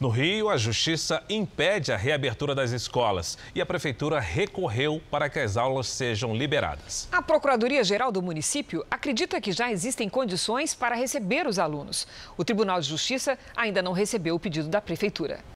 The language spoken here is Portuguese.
No Rio, a Justiça impede a reabertura das escolas e a Prefeitura recorreu para que as aulas sejam liberadas. A Procuradoria-Geral do município acredita que já existem condições para receber os alunos. O Tribunal de Justiça ainda não recebeu o pedido da Prefeitura.